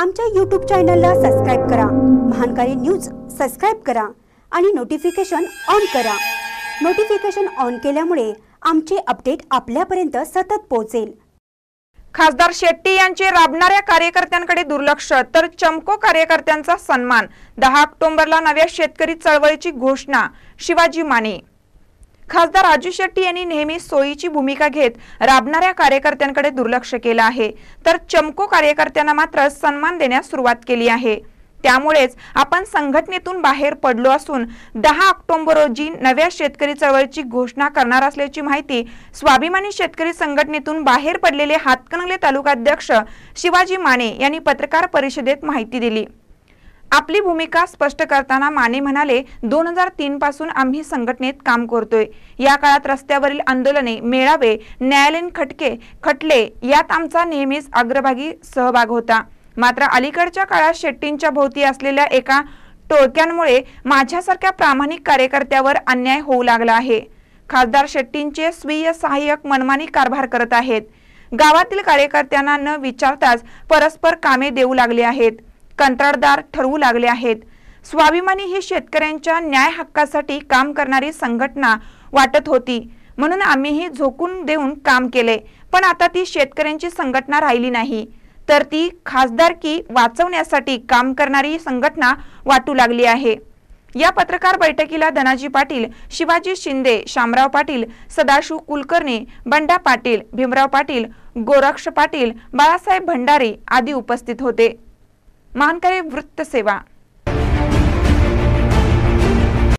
आमच्या यूट्यूब चॅनलला सबस्क्राईब करा महानकारी न्यूज सबस्क्राईब करा आणि नोटिफिकेशन ऑन करा नोटिफिकेशन ऑन केल्यामुळे आमचे अपडेट आपल्यापर्यंत सतत पोहोचेल खासदार शेट्टी यांचे राबणाऱ्या कार्यकर्त्यांकडे दुर्लक्ष तर चमको कार्यकर्त्यांचा सन्मान दहा ऑक्टोबरला नव्या शेतकरी चळवळीची घोषणा शिवाजी माने खासदार राजू शेट्टी यांनी नेहमी सोयीची भूमिका घेत राबणाऱ्या कार्यकर्त्यांकडे दुर्लक्ष केलं आहे तर चमको कार्यकर्त्यांना मात्र सन्मान देण्यास सुरुवात केली आहे त्यामुळेच आपण संघटनेतून बाहेर पडलो असून दहा ऑक्टोबर रोजी नव्या शेतकरी चळवळीची घोषणा करणार असल्याची माहिती स्वाभिमानी शेतकरी संघटनेतून बाहेर पडलेले हातकणंगले तालुकाध्यक्ष शिवाजी माने यांनी पत्रकार परिषदेत माहिती दिली आपली भूमिका स्पष्ट करताना माने म्हणाले दोन हजार तीन पासून आम्ही संघटनेत काम करतोय या काळात रस्त्यावरील आंदोलने मेळावे न्यायालयीन खटके खटले यात आमचा नेहमीच अग्रभागी सहभाग होता मात्र अलीकडच्या काळात शेट्टींच्या भोवती असलेल्या एका टोळक्यांमुळे माझ्यासारख्या प्रामाणिक कार्यकर्त्यावर अन्याय होऊ लागला आहे खासदार शेट्टींचे स्वीय सहाय्यक मनमानी कारभार करत आहेत गावातील कार्यकर्त्यांना न विचारताच परस्पर कामे देऊ लागले आहेत कंत्राटदार ठरवू लागले आहेत स्वाभिमानी ही शेतकऱ्यांच्या न्याय हक्कासाठी काम करणारी संघटना वाटत होती म्हणून आम्हीही झोकून देऊन काम केले पण आता ती शेतकऱ्यांची संघटना राहिली नाही तर ती खासदारकी वाचवण्यासाठी काम करणारी संघटना वाटू लागली आहे या पत्रकार बैठकीला धनाजी पाटील शिवाजी शिंदे शामराव पाटील सदाशिव कुलकर्णी बंडा पाटील भीमराव पाटील गोरक्ष पाटील बाळासाहेब भंडारे आदी उपस्थित होते मानकरी सेवा